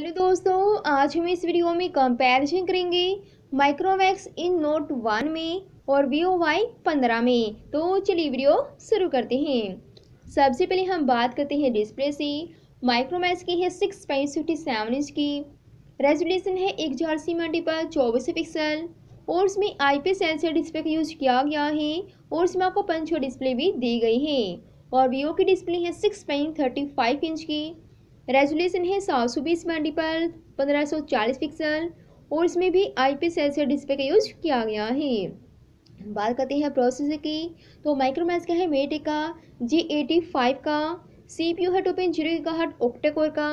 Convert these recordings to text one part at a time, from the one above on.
hello दोस्तों आज हम इस वीडियो में कंपैरिजन करेंगे माइक्रोवैक्स इन नोट वन में और वी ओ वाई पंद्रह में तो चलिए वीडियो शुरू करते हैं सबसे पहले हम बात करते हैं डिस्प्ले से माइक्रोमैक्स की है six point fifty seven inch की रेजोल्यूशन है एक हज़ार सीमाटी पर चौबीस पिक्सल और इसमें आई पी सेंसर डिस्प्ले का यूज किया गया है और इसमें आपको पंचो डिस्प्ले भी दी गई है और वीओ की डिस्प्ले है six point thirty five inch की रेजुलेशन है सात सौ बीस मल्टीपल पंद्रह सौ चालीस पिक्सल और इसमें भी आई पी सेंसर डिस्प्ले का यूज किया गया है बात करते हैं प्रोसेसर की तो माइक्रोमैक्स का है मेटे का जी एटी फाइव का सी पी यू है टोपिन जीरो का हट ऑक्टेकोर का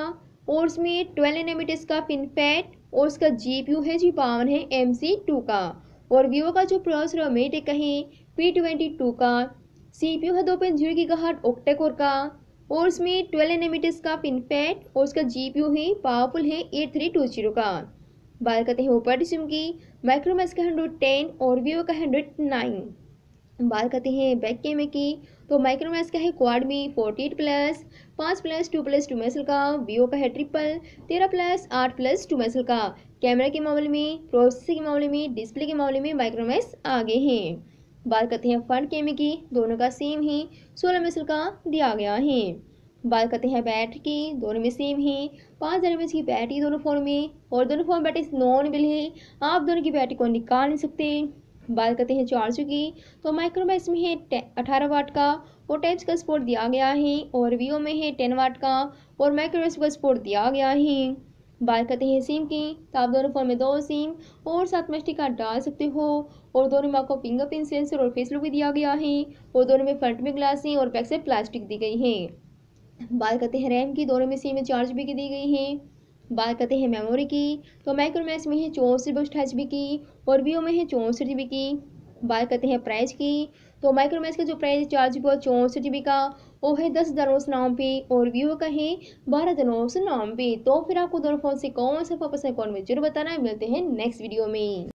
और इसमें ट्वेल्व एनएमिटस का फिनफेट और उसका जी पी यू है जी पावन है एम सी टू का और वीवो का जो प्रोसेसर है मेटे का है पी ट्वेंटी टू का सी पी यू है दो पॉइंट जीरो की का हट ऑक्टेकोर का और उसमें ट्वेल्व एनामीटर्स का पिन और उसका जी पी यू है पावरफुल है एट थ्री टू जीरो का बात करते हैं ओपर सिम की माइक्रोमैक्स का हंड्रेड टेन और वीवो का हंड्रेड नाइन बात करते हैं बैक कैमरे की तो माइक्रोमैक्स का है क्वाड में फोर्टी एट प्लस पाँच प्लस टू प्लस टू मैसल का वीवो का है ट्रिपल तेरह प्लस आठ प्लस टू मैसल का कैमरा के मामले में प्रोसेसर के मामले में डिस्प्ले के मामले में माइक्रोमैक्स आगे हैं बात करते हैं फ्रंट कैमरे की दोनों का सेम ही सोलह मिसल का दिया गया है बात करते हैं बैटरी की दोनों में सेम ही पाँच हज़ार एम की बैटरी दोनों फ़ोन में और दोनों फ़ोन बैटरी नॉन बिल है आप दोनों की बैटरी को निकाल नहीं सकते बात करते हैं चार्जर की तो माइक्रोमैक्स में है अठारह वाट का और टाइप्स का सपोर्ट दिया गया है और वीओ में है टेन वाट का और माइक्रोमैक्स का सपोर्ट दिया गया है करते हैं हसीम की तो आप दोनों फॉर्म में दो हसीम और साथ में स्टिकर डाल सकते हो और दोनों में आपको फिंगर प्रिंट सेंसर और फेस लुक भी दिया गया है और दोनों में फ्रंट में ग्लासें और बैक से प्लास्टिक दी गई हैं करते हैं रैम की दोनों में सीम चार्ज भी की दी गई हैं बात करते हैं मेमोरी की तो माइक्रोमैक्स में है चौंसठ बस्ट एच की और वीओ में है चौंसठ जी की बात करते हैं प्राइस की तो माइक्रोमैक्स का जो प्राइस चार्ज हुआ चौंसठ जी का वो है दस हज़ार नौ सौ पे और वीवो का है बारह हज़ार नौ सौ पे तो फिर आपको दोनों फ़ोन से कौन सा फोन पसंद कौन में जरूर बताना है मिलते हैं नेक्स्ट वीडियो में